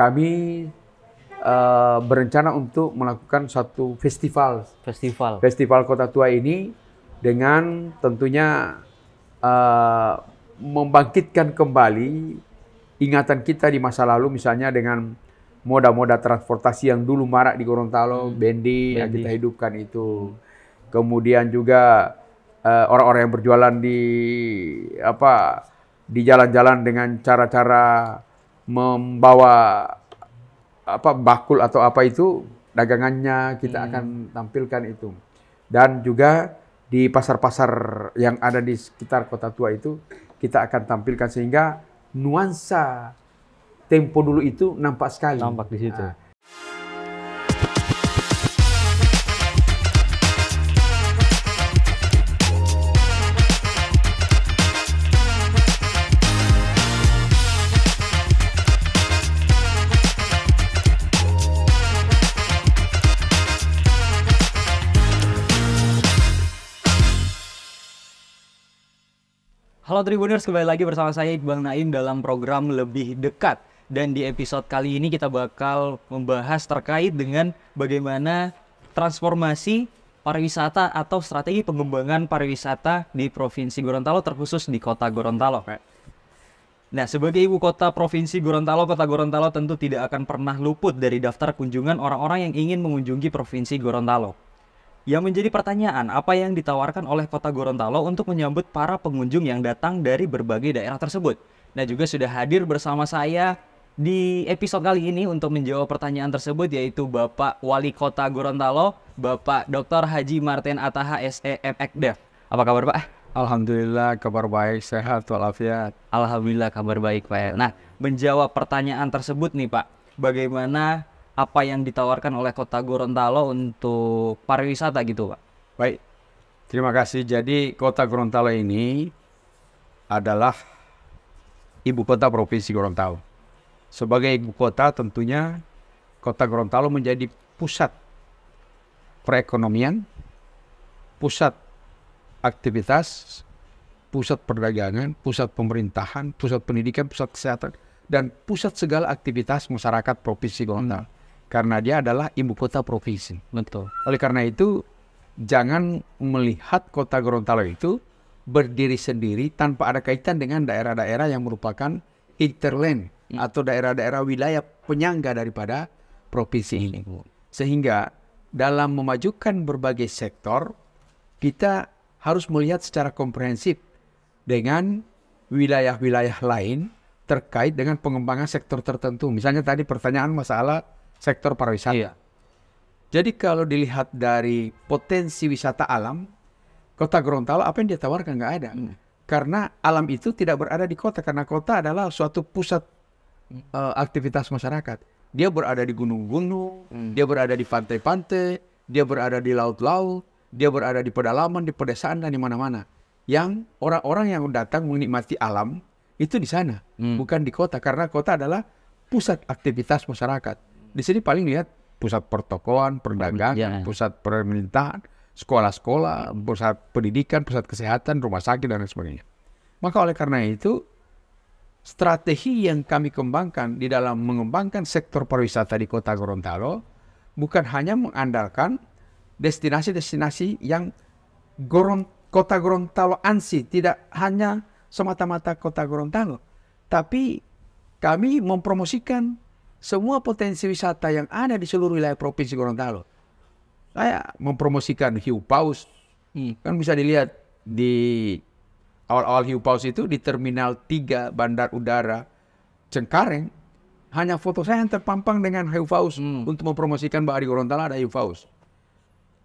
kami uh, berencana untuk melakukan satu festival. Festival. Festival Kota Tua ini dengan tentunya uh, membangkitkan kembali ingatan kita di masa lalu misalnya dengan moda-moda transportasi yang dulu marak di Gorontalo, hmm. bendi, bendi yang kita hidupkan itu. Hmm. Kemudian juga eh, orang-orang uh, yang berjualan di apa di jalan-jalan dengan cara-cara membawa apa bakul atau apa itu dagangannya kita hmm. akan tampilkan itu. Dan juga di pasar-pasar yang ada di sekitar kota tua itu kita akan tampilkan sehingga nuansa tempo dulu itu nampak sekali. Nampak di situ. Nah, Halo Tribuners, kembali lagi bersama saya Iqbal Naim dalam program Lebih Dekat. Dan di episode kali ini kita bakal membahas terkait dengan bagaimana transformasi pariwisata atau strategi pengembangan pariwisata di Provinsi Gorontalo terkhusus di Kota Gorontalo. Nah, sebagai ibu kota provinsi Gorontalo, kota Gorontalo tentu tidak akan pernah luput dari daftar kunjungan orang-orang yang ingin mengunjungi provinsi Gorontalo. Yang menjadi pertanyaan, apa yang ditawarkan oleh kota Gorontalo untuk menyambut para pengunjung yang datang dari berbagai daerah tersebut? Nah juga sudah hadir bersama saya di episode kali ini untuk menjawab pertanyaan tersebut yaitu Bapak Wali Kota Gorontalo, Bapak Dr. Haji Martin Ataha SEMXDEF. Apa kabar Pak? Alhamdulillah kabar baik, sehat walafiat. Alhamdulillah kabar baik Pak. Nah, menjawab pertanyaan tersebut nih Pak, bagaimana apa yang ditawarkan oleh kota Gorontalo untuk pariwisata gitu Pak? Baik, terima kasih. Jadi kota Gorontalo ini adalah ibu kota provinsi Gorontalo. Sebagai ibu kota tentunya kota Gorontalo menjadi pusat perekonomian, pusat aktivitas, pusat perdagangan, pusat pemerintahan, pusat pendidikan, pusat kesehatan, dan pusat segala aktivitas masyarakat Provinsi Gorontalo. Hmm karena dia adalah ibu kota provinsi. Betul. Oleh karena itu jangan melihat kota Gorontalo itu berdiri sendiri tanpa ada kaitan dengan daerah-daerah yang merupakan hinterland hmm. atau daerah-daerah wilayah penyangga daripada provinsi ini. Sehingga dalam memajukan berbagai sektor kita harus melihat secara komprehensif dengan wilayah-wilayah lain terkait dengan pengembangan sektor tertentu. Misalnya tadi pertanyaan masalah sektor pariwisata. Iya. Jadi kalau dilihat dari potensi wisata alam, kota Gorontalo apa yang dia tawarkan nggak ada. Hmm. Karena alam itu tidak berada di kota, karena kota adalah suatu pusat uh, aktivitas masyarakat. Dia berada di gunung-gunung, hmm. dia berada di pantai-pantai, dia berada di laut-laut, dia berada di pedalaman, di pedesaan dan di mana-mana. Yang orang-orang yang datang menikmati alam itu di sana, hmm. bukan di kota karena kota adalah pusat aktivitas masyarakat. Di sini paling lihat pusat pertokoan, perdagangan, ya. pusat pemerintahan, sekolah-sekolah, pusat pendidikan, pusat kesehatan, rumah sakit dan sebagainya. Maka oleh karena itu strategi yang kami kembangkan di dalam mengembangkan sektor pariwisata di Kota Gorontalo bukan hanya mengandalkan destinasi-destinasi yang Goron, Kota Gorontalo ansi, tidak hanya semata-mata Kota Gorontalo, tapi kami mempromosikan semua potensi wisata yang ada di seluruh wilayah provinsi Gorontalo. Saya mempromosikan hiu paus. Hmm. Kan bisa dilihat di awal-awal hiu paus itu di Terminal 3 Bandar Udara Cengkareng. Hanya foto saya yang terpampang dengan hiu paus hmm. untuk mempromosikan bahwa di Gorontalo ada hiu paus.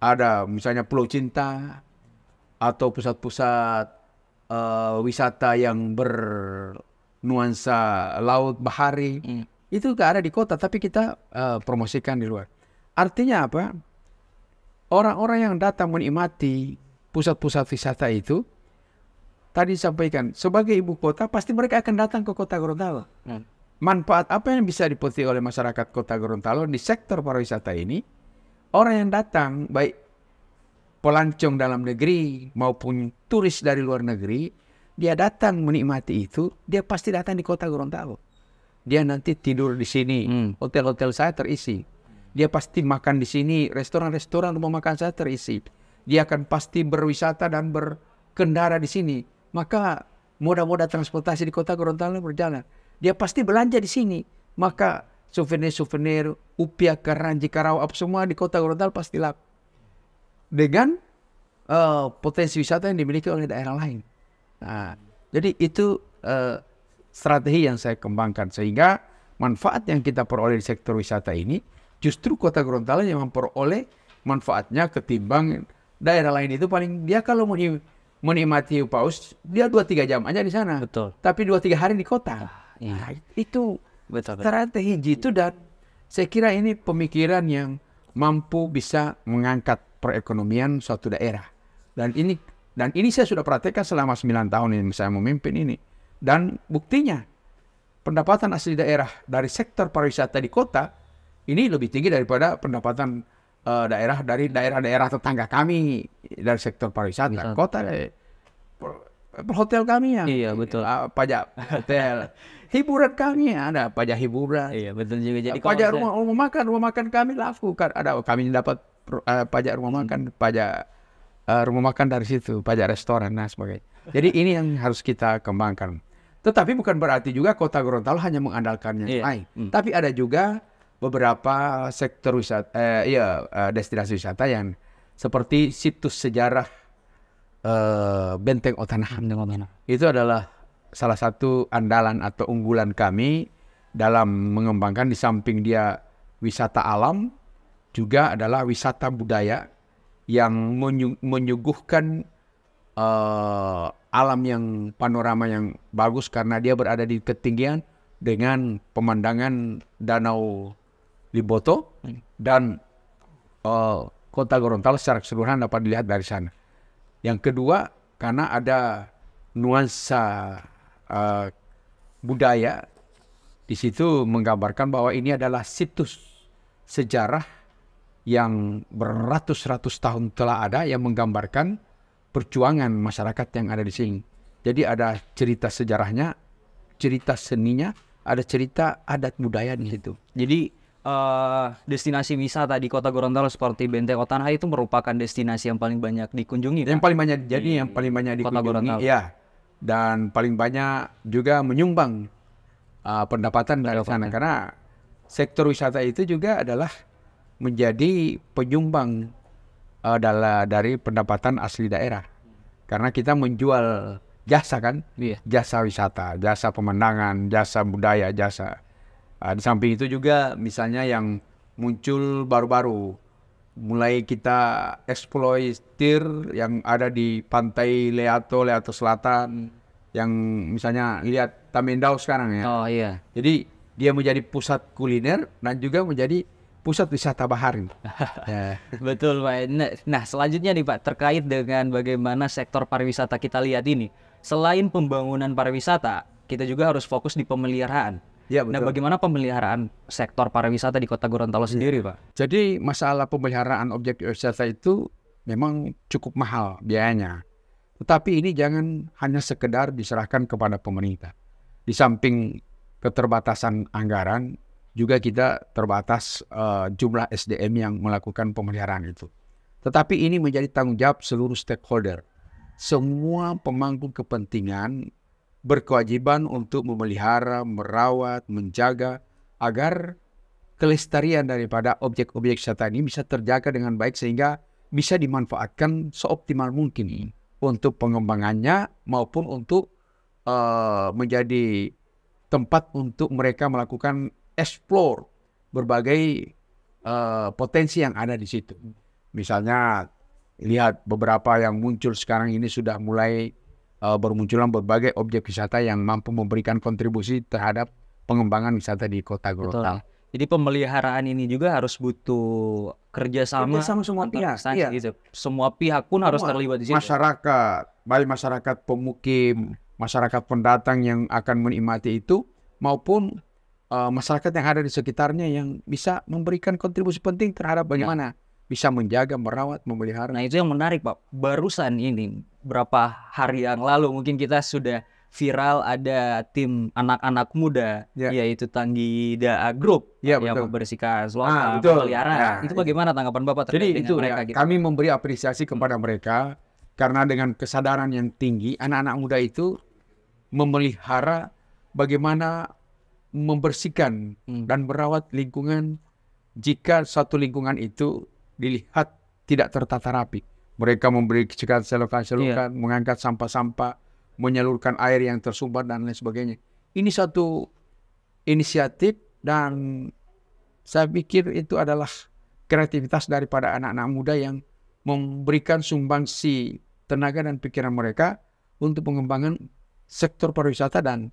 Ada misalnya Pulau Cinta atau pusat-pusat uh, wisata yang bernuansa laut bahari. Hmm itu gak ada di kota tapi kita uh, promosikan di luar artinya apa orang-orang yang datang menikmati pusat-pusat wisata itu tadi sampaikan sebagai ibu kota pasti mereka akan datang ke kota Gorontalo hmm. manfaat apa yang bisa dipetik oleh masyarakat kota Gorontalo di sektor pariwisata ini orang yang datang baik pelancong dalam negeri maupun turis dari luar negeri dia datang menikmati itu dia pasti datang di kota Gorontalo dia nanti tidur di sini. Hmm. Hotel-hotel hmm. saya terisi. Dia pasti makan di sini, restoran-restoran rumah makan saya terisi. Dia akan pasti berwisata dan berkendara di sini. Maka moda-moda transportasi di kota Gorontalo berjalan. Dia pasti belanja di sini. Maka souvenir-souvenir, upiah, keranji karau, apa semua di kota Gorontalo pasti laku. Dengan uh, potensi wisata yang dimiliki oleh daerah lain. Nah, jadi itu uh, strategi yang saya kembangkan sehingga manfaat yang kita peroleh di sektor wisata ini justru kota Gorontalo yang memperoleh manfaatnya ketimbang daerah lain itu paling dia kalau mau menikmati paus dia dua tiga jam aja di sana betul tapi dua tiga hari di kota ah, iya. nah, itu betul, betul. strategi itu dan saya kira ini pemikiran yang mampu bisa mengangkat perekonomian suatu daerah dan ini dan ini saya sudah praktekkan selama 9 tahun ini saya memimpin ini dan buktinya, pendapatan asli daerah dari sektor pariwisata di kota ini lebih tinggi daripada pendapatan uh, daerah dari daerah-daerah tetangga kami dari sektor pariwisata. Misal. Kota eh, hotel kami ya. Iya betul. Uh, pajak hotel. hiburan kami ada pajak hiburan. Iya betul juga. Jadi pajak rumah, rumah makan rumah makan kami laku kan ada kami dapat uh, pajak rumah makan hmm. pajak uh, rumah makan dari situ pajak restoran nah sebagainya. Jadi ini yang harus kita kembangkan. Tetapi bukan berarti juga kota Gorontalo hanya mengandalkannya yeah. lain. Mm. Tapi ada juga beberapa sektor wisata, eh, ya destinasi wisata yang seperti situs sejarah eh, Benteng Otanam. Itu adalah salah satu andalan atau unggulan kami dalam mengembangkan di samping dia wisata alam juga adalah wisata budaya yang menyuguhkan uh, alam yang panorama yang bagus karena dia berada di ketinggian dengan pemandangan danau Liboto hmm. dan uh, kota Gorontalo secara keseluruhan dapat dilihat dari sana. Yang kedua karena ada nuansa uh, budaya di situ menggambarkan bahwa ini adalah situs sejarah yang beratus-ratus tahun telah ada yang menggambarkan perjuangan masyarakat yang ada di sini. Jadi ada cerita sejarahnya, cerita seninya, ada cerita adat budaya di situ. Jadi uh, destinasi wisata di Kota Gorontalo seperti Benteng Otanha itu merupakan destinasi yang paling banyak dikunjungi. Yang paling banyak jadi yang paling banyak dikunjungi. Kota Gorontalo. Ya. Dan paling banyak juga menyumbang uh, pendapatan dari sana karena sektor wisata itu juga adalah menjadi penyumbang adalah eh, dari pendapatan asli daerah. Karena kita menjual jasa kan, iya. jasa wisata, jasa pemandangan, jasa budaya, jasa. Uh, di samping itu juga misalnya yang muncul baru-baru, mulai kita eksploitir yang ada di pantai Leato, Leato Selatan, yang misalnya lihat tamindau sekarang ya. Oh iya. Jadi dia menjadi pusat kuliner dan juga menjadi pusat wisata bahari. ya. Betul Pak. Nah, nah selanjutnya nih Pak terkait dengan bagaimana sektor pariwisata kita lihat ini. Selain pembangunan pariwisata, kita juga harus fokus di pemeliharaan. Ya, nah, betul. Nah bagaimana pemeliharaan sektor pariwisata di Kota Gorontalo ya. sendiri ya. Pak? Jadi masalah pemeliharaan objek wisata itu memang cukup mahal biayanya. Tetapi ini jangan hanya sekedar diserahkan kepada pemerintah. Di samping keterbatasan anggaran, juga kita terbatas uh, jumlah SDM yang melakukan pemeliharaan itu. Tetapi ini menjadi tanggung jawab seluruh stakeholder. Semua pemangku kepentingan berkewajiban untuk memelihara, merawat, menjaga agar kelestarian daripada objek-objek wisata ini bisa terjaga dengan baik sehingga bisa dimanfaatkan seoptimal mungkin untuk pengembangannya maupun untuk uh, menjadi tempat untuk mereka melakukan explore berbagai uh, potensi yang ada di situ. Misalnya lihat beberapa yang muncul sekarang ini sudah mulai uh, bermunculan berbagai objek wisata yang mampu memberikan kontribusi terhadap pengembangan wisata di Kota Gorontalo. Jadi pemeliharaan ini juga harus butuh kerjasama kerjasama semua pihak. Iya. Gitu. Semua pihak pun semua harus terlibat di situ. Masyarakat, baik masyarakat pemukim, masyarakat pendatang yang akan menikmati itu maupun Eh, masyarakat yang ada di sekitarnya yang bisa memberikan kontribusi penting terhadap iya. bagaimana bisa menjaga, merawat, memelihara. Nah itu yang menarik Pak. Barusan ini berapa hari yang lalu mungkin kita sudah viral ada tim anak-anak muda ya. yaitu Tanggi Daa Group ya, yang betul. membersihkan ah, peliharaan. Nah, ya. itu bagaimana tanggapan Bapak terkait Jadi itu ya, mereka ya, gitu? Kami memberi apresiasi hmm. kepada hmm. mereka karena dengan kesadaran yang tinggi anak-anak muda itu memelihara bagaimana membersihkan hmm. dan merawat lingkungan jika satu lingkungan itu dilihat tidak tertata rapi. Mereka memberikan selokan-selokan, iya. yeah. mengangkat sampah-sampah, menyalurkan air yang tersumbat dan lain sebagainya. Ini satu inisiatif dan saya pikir itu adalah kreativitas daripada anak-anak muda yang memberikan sumbangsi tenaga dan pikiran mereka untuk pengembangan sektor pariwisata dan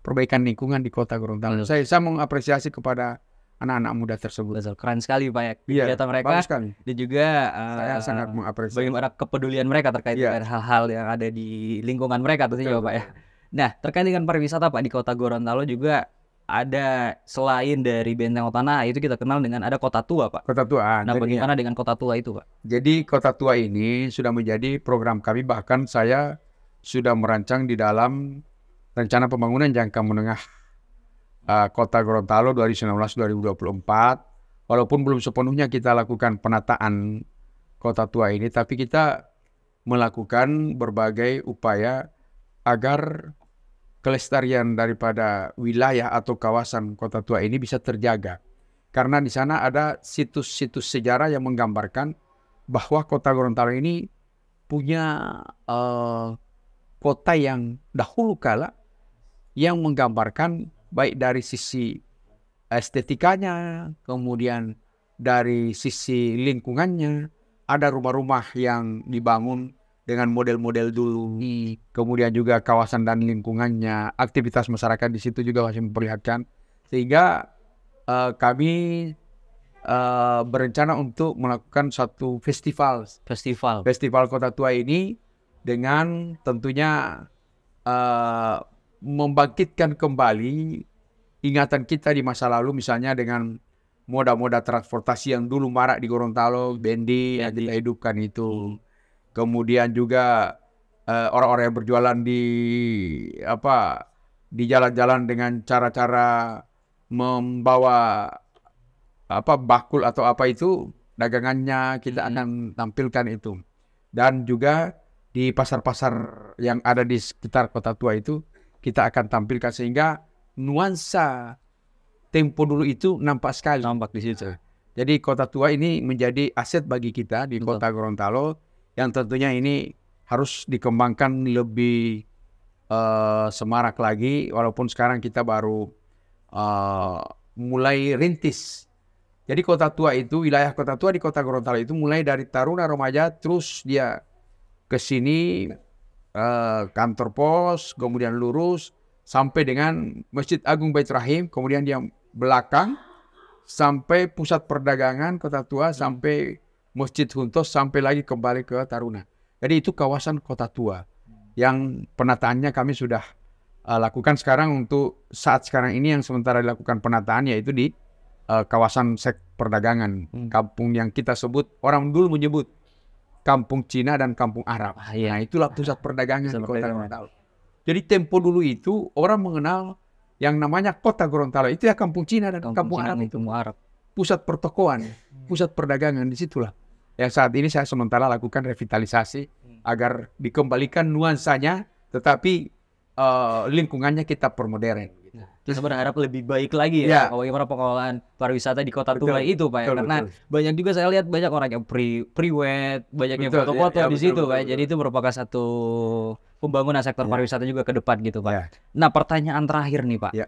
perbaikan lingkungan di Kota Gorontalo. Saya, saya mengapresiasi kepada anak-anak muda tersebut. Betul, keren sekali Pak ya iya, kegiatan mereka. Sekali. Dan juga uh, sangat mengapresiasi bagaimana kepedulian mereka terkait yeah. dengan hal-hal yang ada di lingkungan mereka tentunya Pak ya. Nah, terkait dengan pariwisata Pak di Kota Gorontalo juga ada selain dari Benteng Otana itu kita kenal dengan ada Kota Tua Pak. Kota Tua. Ah, nah bagaimana ya. dengan Kota Tua itu Pak? Jadi Kota Tua ini sudah menjadi program kami bahkan saya sudah merancang di dalam rencana pembangunan jangka menengah uh, Kota Gorontalo 2019-2024. Walaupun belum sepenuhnya kita lakukan penataan kota tua ini, tapi kita melakukan berbagai upaya agar kelestarian daripada wilayah atau kawasan kota tua ini bisa terjaga. Karena di sana ada situs-situs sejarah yang menggambarkan bahwa kota Gorontalo ini punya uh, kota yang dahulu kala yang menggambarkan baik dari sisi estetikanya, kemudian dari sisi lingkungannya, ada rumah-rumah yang dibangun dengan model-model dulu, kemudian juga kawasan dan lingkungannya, aktivitas masyarakat di situ juga masih memperlihatkan, sehingga uh, kami uh, berencana untuk melakukan satu festival, festival, festival kota tua ini dengan tentunya uh, membangkitkan kembali ingatan kita di masa lalu misalnya dengan moda-moda transportasi yang dulu marak di Gorontalo, Bendi yang kita hidupkan itu. Hmm. Kemudian juga eh, orang-orang uh, yang berjualan di apa di jalan-jalan dengan cara-cara membawa apa bakul atau apa itu dagangannya kita hmm. akan tampilkan itu. Dan juga di pasar-pasar yang ada di sekitar kota tua itu kita akan tampilkan sehingga nuansa tempo dulu itu nampak sekali. Nampak di situ. Jadi kota tua ini menjadi aset bagi kita di Betul. kota Gorontalo yang tentunya ini harus dikembangkan lebih uh, semarak lagi walaupun sekarang kita baru uh, mulai rintis. Jadi kota tua itu wilayah kota tua di kota Gorontalo itu mulai dari Taruna Romaja terus dia ke sini Eh, kantor pos, kemudian lurus sampai dengan Masjid Agung Bait Rahim, kemudian yang belakang sampai pusat perdagangan Kota Tua hmm. sampai Masjid Huntos sampai lagi kembali ke Taruna. Jadi itu kawasan Kota Tua yang penataannya kami sudah uh, lakukan sekarang untuk saat sekarang ini yang sementara dilakukan penataan yaitu di uh, kawasan sek perdagangan hmm. kampung yang kita sebut orang dulu menyebut kampung Cina dan kampung Arab. Ah, iya. Nah itulah pusat perdagangan di kota Gorontalo. Jadi tempo dulu itu orang mengenal yang namanya kota Gorontalo itu ya kampung Cina dan kampung, kampung Cina Arab. Itu. Arab. Pusat pertokoan, pusat perdagangan di situlah. Yang saat ini saya sementara lakukan revitalisasi agar dikembalikan nuansanya, tetapi uh, lingkungannya kita permodern terus berharap lebih baik lagi ya, ya. bagaimana pengelolaan pariwisata di kota Tua itu Pak ya. Betul, Karena betul. banyak juga saya lihat banyak orang yang pre pre-wed, banyak betul, yang foto-foto ya, ya, di situ betul, Pak. Ya. Betul. Jadi itu merupakan satu pembangunan sektor ya. pariwisata juga ke depan gitu Pak. Ya. Nah, pertanyaan terakhir nih Pak. Ya.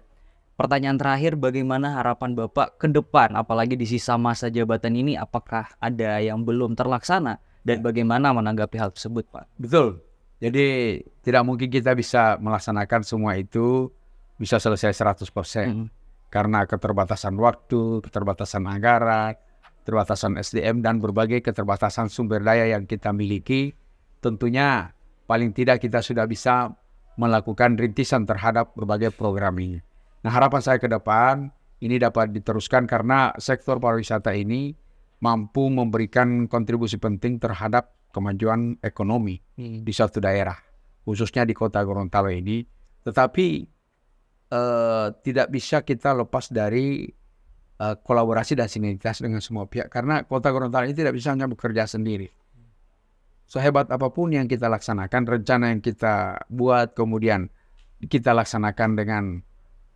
Pertanyaan terakhir bagaimana harapan Bapak ke depan apalagi di sisa masa jabatan ini apakah ada yang belum terlaksana dan ya. bagaimana menanggapi hal tersebut Pak? Betul. Jadi tidak mungkin kita bisa melaksanakan semua itu bisa selesai 100%. Hmm. Karena keterbatasan waktu, keterbatasan anggaran, keterbatasan SDM dan berbagai keterbatasan sumber daya yang kita miliki, tentunya paling tidak kita sudah bisa melakukan rintisan terhadap berbagai program ini. Nah, harapan saya ke depan ini dapat diteruskan karena sektor pariwisata ini mampu memberikan kontribusi penting terhadap kemajuan ekonomi hmm. di suatu daerah, khususnya di Kota Gorontalo ini. Tetapi Eh, tidak bisa kita lepas dari uh, kolaborasi dan sinergitas dengan semua pihak karena kota Gorontalo ini tidak bisa hanya bekerja sendiri. Sehebat apapun yang kita laksanakan, rencana yang kita buat kemudian kita laksanakan dengan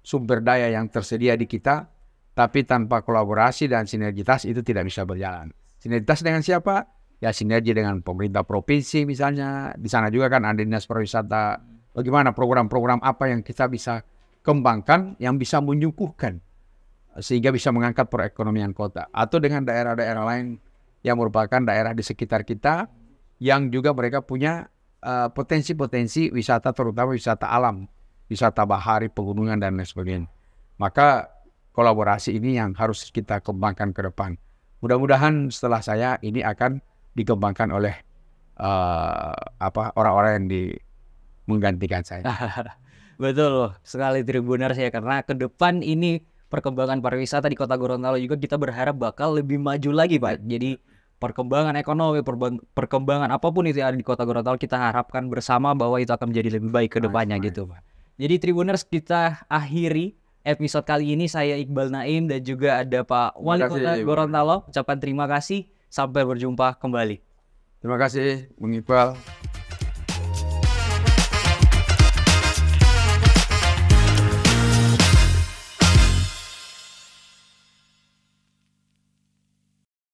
sumber daya yang tersedia di kita, tapi tanpa kolaborasi dan sinergitas itu tidak bisa berjalan. Sinergitas dengan siapa? Ya sinergi dengan pemerintah provinsi misalnya. Di sana juga kan ada dinas pariwisata. Bagaimana program-program apa yang kita bisa kembangkan yang bisa menyukuhkan eh, sehingga bisa mengangkat perekonomian kota atau dengan daerah-daerah lain yang merupakan daerah di sekitar kita yang juga mereka punya eh, potensi-potensi uh, wisata terutama wisata alam, wisata bahari, pegunungan dan lain sebagainya. Maka kolaborasi ini yang harus kita kembangkan ke depan. Mudah-mudahan setelah saya ini akan dikembangkan oleh uh, apa orang-orang yang di menggantikan saya. Betul, sekali Tribuners ya karena ke depan ini perkembangan pariwisata di Kota Gorontalo juga kita berharap bakal lebih maju lagi, Pak. Iya. Jadi perkembangan ekonomi, perkembangan apapun itu yang ada di Kota Gorontalo kita harapkan bersama bahwa itu akan menjadi lebih baik ke depannya gitu, Pak. Jadi Tribuners kita akhiri episode kali ini saya Iqbal Naim dan juga ada Pak Wali kasih, Kota Ibu. Gorontalo. Ucapan terima kasih, sampai berjumpa kembali. Terima kasih Bung Iqbal.